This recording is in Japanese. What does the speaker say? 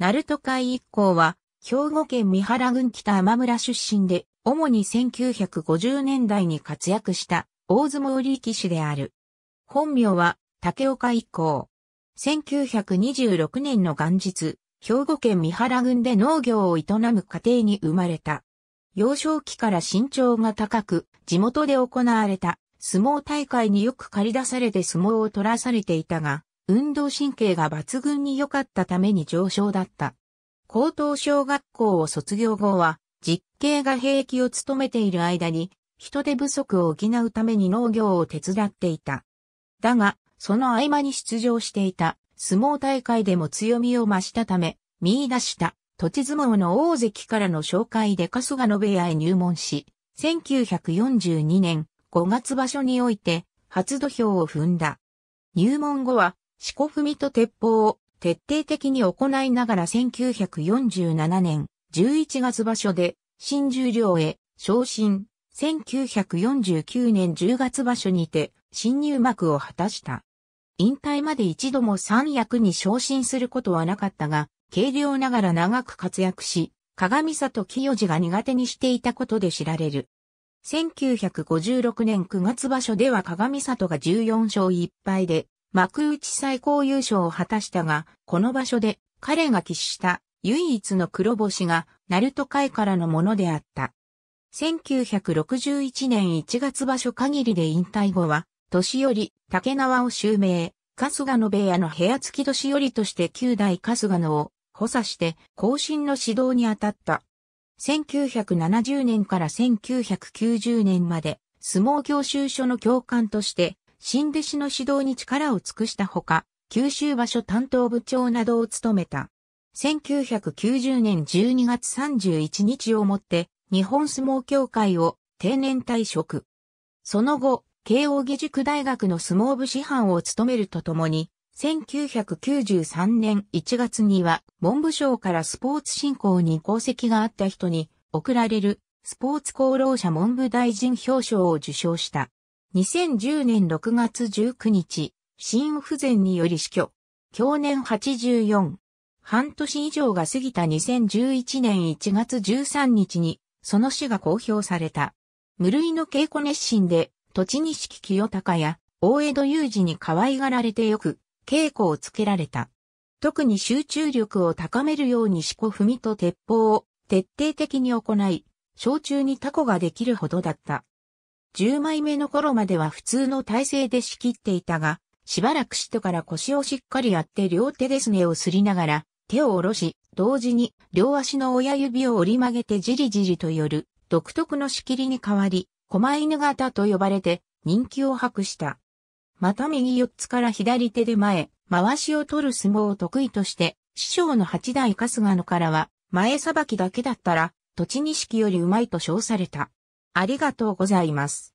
鳴門海一行は、兵庫県三原郡北天村出身で、主に1950年代に活躍した大相撲力士である。本名は竹岡一行。1926年の元日、兵庫県三原郡で農業を営む家庭に生まれた。幼少期から身長が高く、地元で行われた相撲大会によく借り出されて相撲を取らされていたが、運動神経が抜群に良かったために上昇だった。高等小学校を卒業後は、実刑が兵役を務めている間に、人手不足を補うために農業を手伝っていた。だが、その合間に出場していた相撲大会でも強みを増したため、見出した土地相撲の大関からの紹介で春日野部屋へ入門し、1942年5月場所において初土俵を踏んだ。入門後は四股踏みと鉄砲を徹底的に行いながら1947年11月場所で新十両へ昇進、1949年10月場所にて新入幕を果たした。引退まで一度も三役に昇進することはなかったが、軽量ながら長く活躍し、鏡里清治が苦手にしていたことで知られる。1956年9月場所では鏡里が14勝1敗で幕内最高優勝を果たしたが、この場所で彼が喫した唯一の黒星が、ナルトからのものであった。1961年1月場所限りで引退後は、年寄り、竹縄を襲名、春日の部屋の部屋付き年寄りとして9代春日のを補佐して後進の指導に当たった。1970年から1990年まで相撲教習所の教官として新弟子の指導に力を尽くしたほか、九州場所担当部長などを務めた。1990年12月31日をもって、日本相撲協会を定年退職。その後、慶応義塾大学の相撲部師範を務めるとともに、1993年1月には、文部省からスポーツ振興に功績があった人に、贈られる、スポーツ功労者文部大臣表彰を受賞した。2010年6月19日、心不全により死去。去年84。半年以上が過ぎた2011年1月13日に、その死が公表された。無類の稽古熱心で、栃木式清高や、大江戸雄二に可愛がられてよく、稽古をつけられた。特に集中力を高めるように四股踏みと鉄砲を徹底的に行い、小中にタコができるほどだった。10枚目の頃までは普通の体勢で仕切っていたが、しばらくしてから腰をしっかりやって両手ですねをすりながら、手を下ろし、同時に両足の親指を折り曲げてじりじりと寄る、独特の仕切りに変わり、狛犬型と呼ばれて人気を博した。また右四つから左手で前、回しを取る相撲を得意として、師匠の八代春日野からは、前さばきだけだったら、土地錦よりうまいと称された。ありがとうございます。